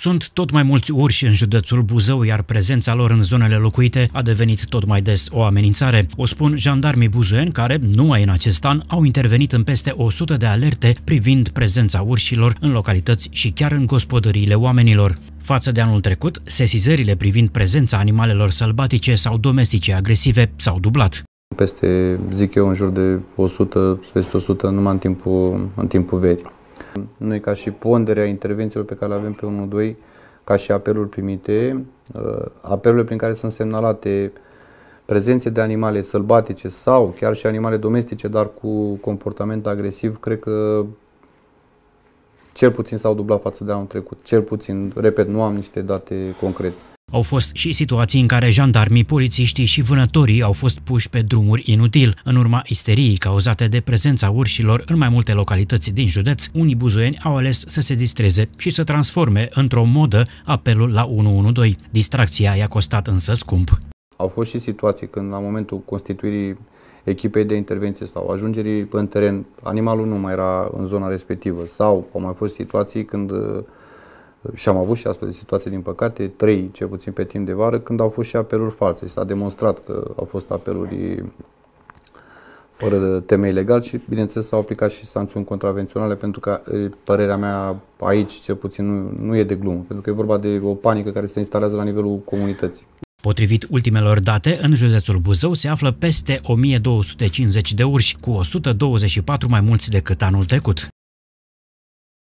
Sunt tot mai mulți urși în județul Buzău, iar prezența lor în zonele locuite a devenit tot mai des o amenințare. O spun jandarmii buzoeni care, numai în acest an, au intervenit în peste 100 de alerte privind prezența urșilor în localități și chiar în gospodăriile oamenilor. Față de anul trecut, sesizările privind prezența animalelor sălbatice sau domestice agresive s-au dublat. Peste, zic eu, în jur de 100, peste 100 numai în timpul, în timpul verii. Noi ca și ponderea intervențiilor pe care le avem pe 1-2, ca și apeluri primite, uh, apelurile prin care sunt semnalate prezențe de animale sălbatice sau chiar și animale domestice, dar cu comportament agresiv, cred că cel puțin s-au dublat față de anul trecut. Cel puțin, repet, nu am niște date concrete. Au fost și situații în care jandarmii, polițiștii și vânătorii au fost puși pe drumuri inutil, în urma isteriei cauzate de prezența urșilor în mai multe localități din județ, unii buzoieni au ales să se distreze și să transforme într-o modă apelul la 112. Distracția i-a costat însă scump. Au fost și situații când la momentul constituirii echipei de intervenție sau ajungerii în teren, animalul nu mai era în zona respectivă sau au mai fost situații când și am avut și astfel de situații, din păcate, trei, cel puțin pe timp de vară, când au fost și apeluri false. S-a demonstrat că au fost apeluri fără temei legal și, bineînțeles, s-au aplicat și sancțiuni contravenționale, pentru că părerea mea aici, cel puțin, nu, nu e de glumă, pentru că e vorba de o panică care se instalează la nivelul comunității. Potrivit ultimelor date, în județul Buzău se află peste 1250 de urși, cu 124 mai mulți decât anul trecut.